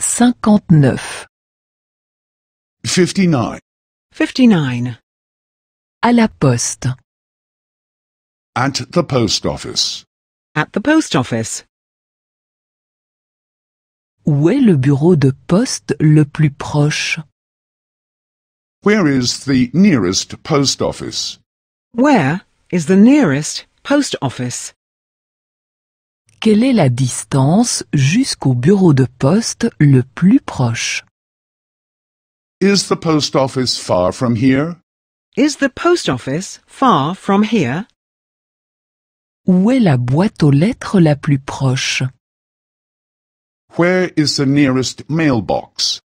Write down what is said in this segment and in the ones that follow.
59. 59. 59. À la poste. At the post office. At the post office. Où est le bureau de poste le plus proche? Where is the nearest post office? Where is the nearest post office? Quelle est la distance jusqu'au bureau de poste le plus proche? Is the post office far from here? Is the post office far from here? Où est la boîte aux lettres la plus proche? Where is the nearest mailbox?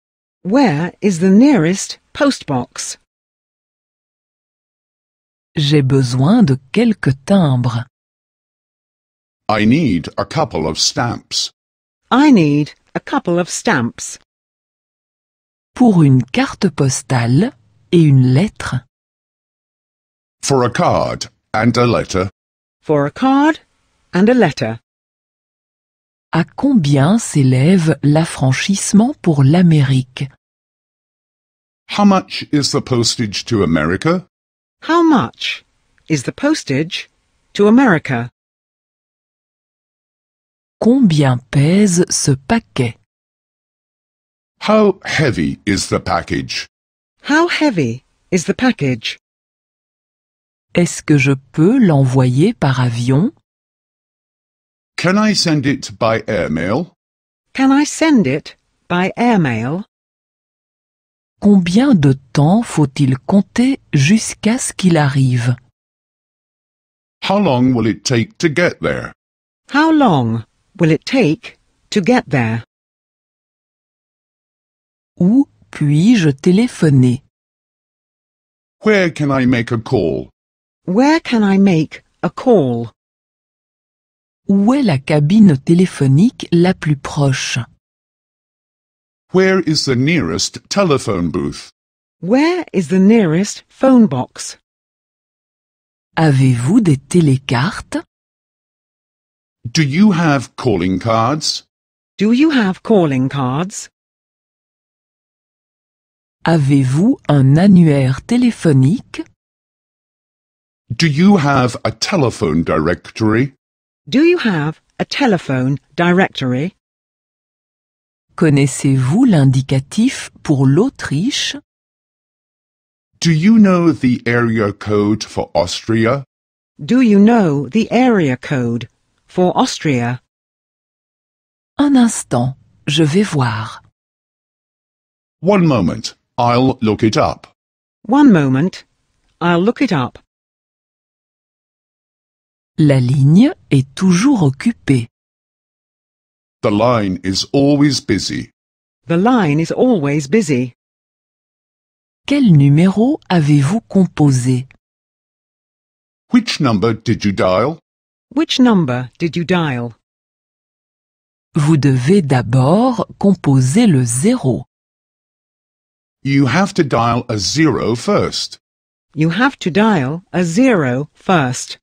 Where is the nearest postbox? J'ai besoin de quelques timbres. I need a couple of stamps. I need a couple of stamps. Pour une carte postale et une lettre. For a card and a letter. For a card and a letter. À combien s'élève l'affranchissement pour l'Amérique? How much is the postage to America? How much is the postage to America? Combien pèse ce paquet? How heavy is the package? How heavy is the package? Est-ce que je peux l'envoyer par avion? Can I send it by airmail? Can I send it by airmail? Combien de temps faut-il compter jusqu'à ce qu'il arrive? How long will it take to get there? How long will it take to get there? Où puis-je téléphoner? Where can I make a call? Where can I make a call? Où est la cabine téléphonique la plus proche? Where is the nearest telephone booth? Where is the nearest phone box? Avez-vous des télécartes? Do you have calling cards? Do you have calling cards? Avez-vous un annuaire téléphonique? Do you have a telephone directory? Do you have a telephone directory? Connaissez-vous l'indicatif pour l'Autriche? Do you know the area code for Austria? Do you know the area code For Austria. Un instant, je vais voir. One moment, I'll look it up. One moment, I'll look it up. La ligne est toujours occupée. The line is always busy. The line is always busy. Quel numéro avez-vous composé? Which number did you dial? Which number did you dial? Vous devez d'abord composer le zéro. You have to dial a zero first. You have to dial a zero first.